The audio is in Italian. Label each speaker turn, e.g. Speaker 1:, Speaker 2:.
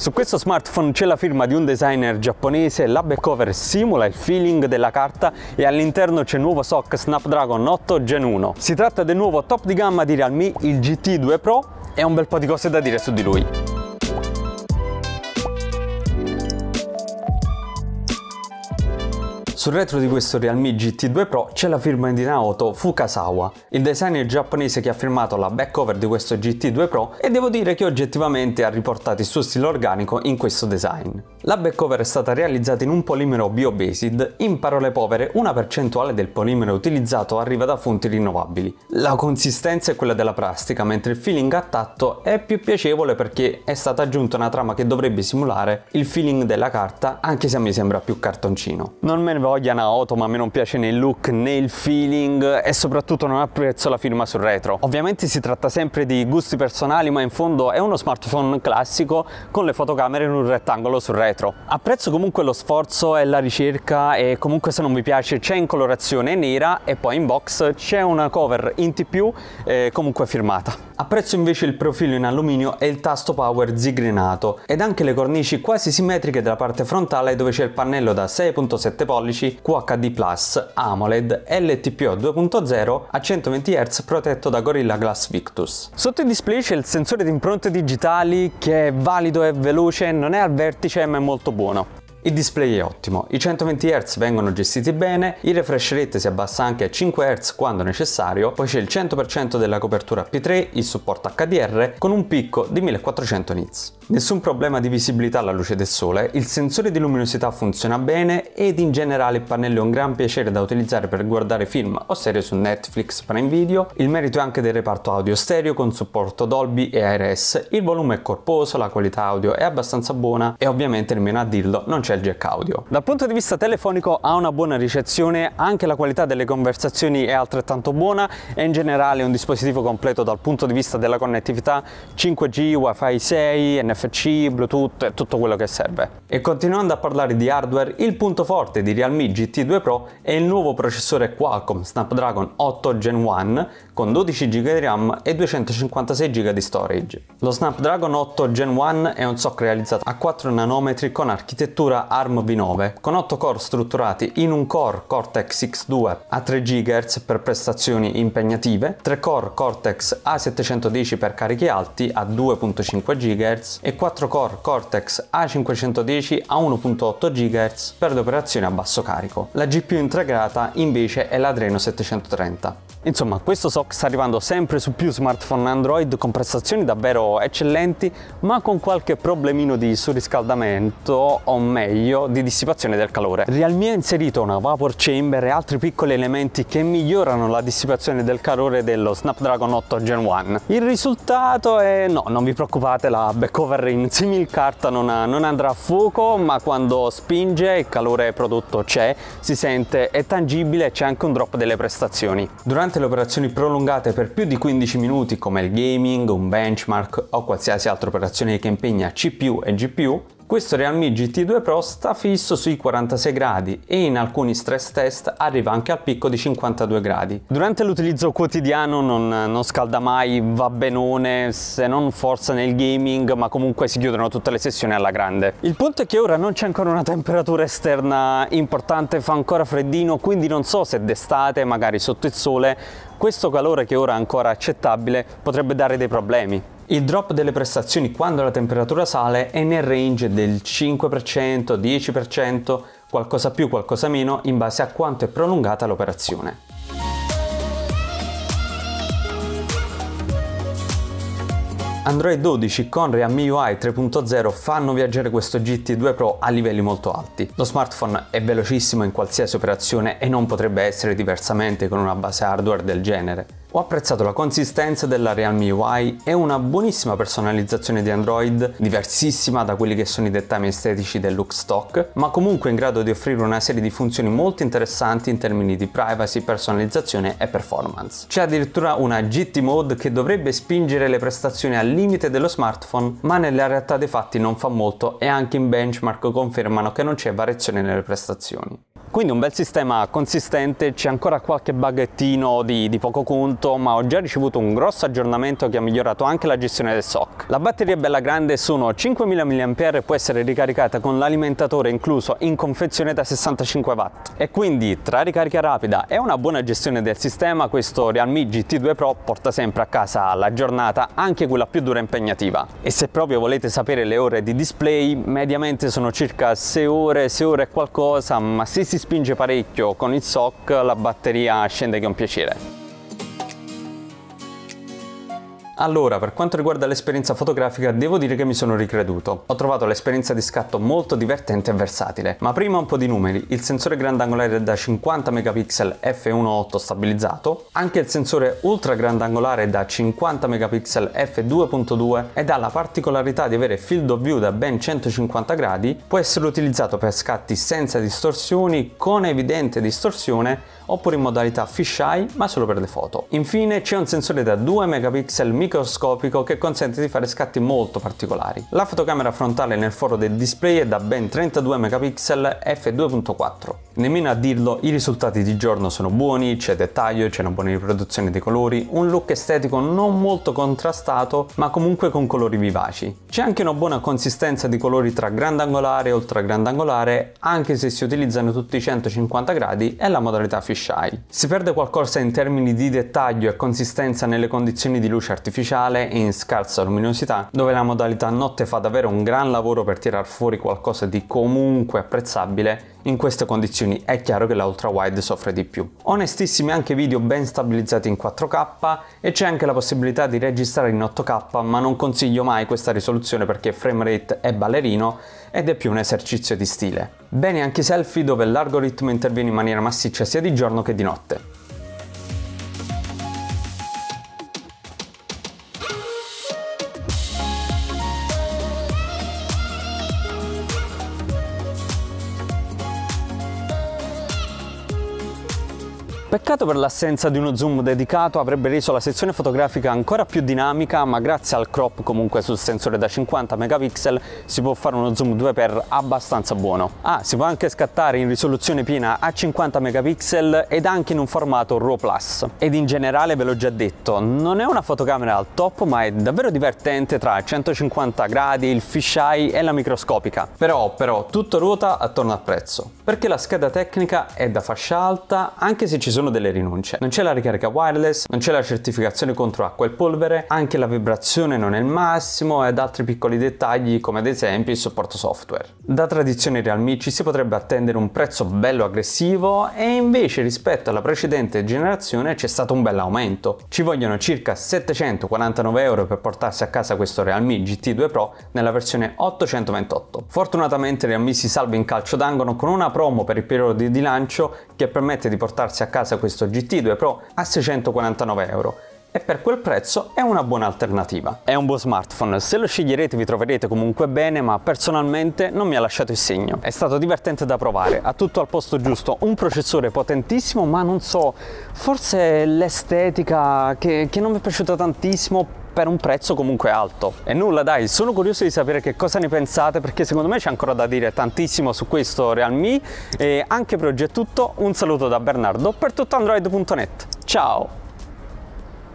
Speaker 1: Su questo smartphone c'è la firma di un designer giapponese, la back cover simula il feeling della carta e all'interno c'è il nuovo SOC Snapdragon 8 Gen 1. Si tratta del nuovo top di gamma di Realme, il GT2 Pro e un bel po' di cose da dire su di lui. Sul retro di questo Realme GT2 Pro c'è la firma di Naoto Fukasawa, il designer giapponese che ha firmato la back cover di questo GT2 Pro e devo dire che oggettivamente ha riportato il suo stile organico in questo design. La back cover è stata realizzata in un polimero bio-based, in parole povere una percentuale del polimero utilizzato arriva da fonti rinnovabili. La consistenza è quella della plastica, mentre il feeling a tatto è più piacevole perché è stata aggiunta una trama che dovrebbe simulare il feeling della carta, anche se a me sembra più cartoncino. Non me ne vado odia Naoto ma a me non piace né il look né il feeling e soprattutto non apprezzo la firma sul retro. Ovviamente si tratta sempre di gusti personali ma in fondo è uno smartphone classico con le fotocamere in un rettangolo sul retro. Apprezzo comunque lo sforzo e la ricerca e comunque se non vi piace c'è in colorazione nera e poi in box c'è una cover in TPU eh, comunque firmata. Apprezzo invece il profilo in alluminio e il tasto power zigrinato ed anche le cornici quasi simmetriche della parte frontale dove c'è il pannello da 6.7 pollici QHD Plus AMOLED LTPO 2.0 a 120 Hz protetto da Gorilla Glass Victus. Sotto il display c'è il sensore di impronte digitali che è valido e veloce, non è al vertice ma è molto buono. Il display è ottimo, i 120 Hz vengono gestiti bene, il refresh rate si abbassa anche a 5 Hz quando necessario, poi c'è il 100% della copertura P3, il supporto HDR con un picco di 1400 nits. Nessun problema di visibilità alla luce del sole, il sensore di luminosità funziona bene ed in generale il pannello è un gran piacere da utilizzare per guardare film o serie su Netflix, Prime Video. Il merito è anche del reparto audio stereo con supporto Dolby e ARS. Il volume è corposo, la qualità audio è abbastanza buona e ovviamente nemmeno a dirlo non c'è il jack audio. Dal punto di vista telefonico ha una buona ricezione, anche la qualità delle conversazioni è altrettanto buona e in generale è un dispositivo completo dal punto di vista della connettività 5G, Wi-Fi 6, NFC NFC, Bluetooth e tutto quello che serve. E continuando a parlare di hardware, il punto forte di Realme GT2 Pro è il nuovo processore Qualcomm Snapdragon 8 Gen 1 con 12 GB di RAM e 256 GB di storage. Lo Snapdragon 8 Gen 1 è un SoC realizzato a 4 nanometri con architettura ARM V9, con 8 core strutturati in un core Cortex X2 a 3 GHz per prestazioni impegnative, 3 core Cortex A710 per carichi alti a 2.5 GHz e e 4 core Cortex A510 a 1.8 GHz per le operazioni a basso carico. La GPU integrata invece è l'Adreno 730. Insomma, questo SOC sta arrivando sempre su più smartphone Android con prestazioni davvero eccellenti, ma con qualche problemino di surriscaldamento o meglio di dissipazione del calore. Realme ha inserito una vapor chamber e altri piccoli elementi che migliorano la dissipazione del calore dello Snapdragon 8 Gen 1. Il risultato è no, non vi preoccupate, la backover in simil carta non, ha, non andrà a fuoco, ma quando spinge il calore prodotto c'è, si sente, è tangibile e c'è anche un drop delle prestazioni. Durante Durante le operazioni prolungate per più di 15 minuti come il gaming, un benchmark o qualsiasi altra operazione che impegna CPU e GPU, questo Realme GT2 Pro sta fisso sui 46 gradi e in alcuni stress test arriva anche al picco di 52 gradi. Durante l'utilizzo quotidiano non, non scalda mai, va benone, se non forza nel gaming, ma comunque si chiudono tutte le sessioni alla grande. Il punto è che ora non c'è ancora una temperatura esterna importante, fa ancora freddino, quindi non so se d'estate, magari sotto il sole, questo calore che ora è ancora accettabile potrebbe dare dei problemi. Il drop delle prestazioni quando la temperatura sale è nel range del 5%, 10%, qualcosa più, qualcosa meno, in base a quanto è prolungata l'operazione. Android 12 con Realme UI 3.0 fanno viaggiare questo GT2 Pro a livelli molto alti. Lo smartphone è velocissimo in qualsiasi operazione e non potrebbe essere diversamente con una base hardware del genere. Ho apprezzato la consistenza della Realme UI è una buonissima personalizzazione di Android, diversissima da quelli che sono i dettami estetici del look stock, ma comunque in grado di offrire una serie di funzioni molto interessanti in termini di privacy, personalizzazione e performance. C'è addirittura una GT Mode che dovrebbe spingere le prestazioni al limite dello smartphone, ma nella realtà dei fatti non fa molto e anche in benchmark confermano che non c'è variazione nelle prestazioni. Quindi un bel sistema consistente, c'è ancora qualche baghettino di, di, poco conto, ma ho già ricevuto un grosso aggiornamento che ha migliorato anche la gestione del SOC. La batteria è bella grande, sono 5000 mAh e può essere ricaricata con l'alimentatore incluso in confezione da 65 watt. E quindi tra ricarica rapida e una buona gestione del sistema, questo Realme GT2 Pro porta sempre a casa la giornata, anche quella più dura e impegnativa. E se proprio volete sapere le ore di display, mediamente sono circa 6 ore, 6 ore e qualcosa, ma se si spinge parecchio con il SOC la batteria scende che è un piacere. Allora, per quanto riguarda l'esperienza fotografica, devo dire che mi sono ricreduto. Ho trovato l'esperienza di scatto molto divertente e versatile. Ma prima un po' di numeri. Il sensore grandangolare da 50 megapixel f1.8 stabilizzato, anche il sensore ultra grandangolare da 50 megapixel f2.2 ed ha la particolarità di avere field of view da ben 150 gradi, può essere utilizzato per scatti senza distorsioni, con evidente distorsione, oppure in modalità fisheye, ma solo per le foto. Infine c'è un sensore da 2 megapixel micro microscopico che consente di fare scatti molto particolari. La fotocamera frontale nel foro del display è da ben 32 megapixel f2.4. Nemmeno a dirlo, i risultati di giorno sono buoni, c'è dettaglio, c'è una buona riproduzione dei colori, un look estetico non molto contrastato ma comunque con colori vivaci. C'è anche una buona consistenza di colori tra grandangolare e ultra grandangolare anche se si utilizzano tutti i 150 gradi e la modalità fisheye. Si perde qualcosa in termini di dettaglio e consistenza nelle condizioni di luce artificiale e in scarsa luminosità dove la modalità notte fa davvero un gran lavoro per tirar fuori qualcosa di comunque apprezzabile in queste condizioni è chiaro che la ultra wide soffre di più. Onestissimi anche video ben stabilizzati in 4K e c'è anche la possibilità di registrare in 8K ma non consiglio mai questa risoluzione perché frame rate è ballerino ed è più un esercizio di stile. Bene anche i selfie dove l'algoritmo interviene in maniera massiccia sia di giorno che di notte. Peccato per l'assenza di uno zoom dedicato, avrebbe reso la sezione fotografica ancora più dinamica, ma grazie al crop comunque sul sensore da 50 megapixel si può fare uno zoom 2x abbastanza buono. Ah, si può anche scattare in risoluzione piena a 50 megapixel ed anche in un formato RAW+. Ed in generale ve l'ho già detto, non è una fotocamera al top, ma è davvero divertente tra 150 gradi, il fisheye e la microscopica. Però, però, tutto ruota attorno al prezzo, perché la scheda tecnica è da fascia alta, anche se ci sono sono delle rinunce. Non c'è la ricarica wireless, non c'è la certificazione contro acqua e polvere, anche la vibrazione non è il massimo ed altri piccoli dettagli come ad esempio il supporto software. Da tradizione Realme ci si potrebbe attendere un prezzo bello aggressivo e invece rispetto alla precedente generazione c'è stato un bel aumento. Ci vogliono circa 749 euro per portarsi a casa questo Realme GT2 Pro nella versione 828. Fortunatamente Realme si salva in calcio d'angolo con una promo per il periodo di lancio che permette di portarsi a casa casa questo GT2 Pro a 649 euro e per quel prezzo è una buona alternativa. È un buon smartphone, se lo sceglierete vi troverete comunque bene, ma personalmente non mi ha lasciato il segno. È stato divertente da provare, ha tutto al posto giusto, un processore potentissimo, ma non so, forse l'estetica che, che non mi è piaciuta tantissimo, per un prezzo comunque alto. E nulla dai, sono curioso di sapere che cosa ne pensate perché secondo me c'è ancora da dire tantissimo su questo Realme e anche per oggi è tutto, un saluto da Bernardo per tuttoandroid.net, ciao!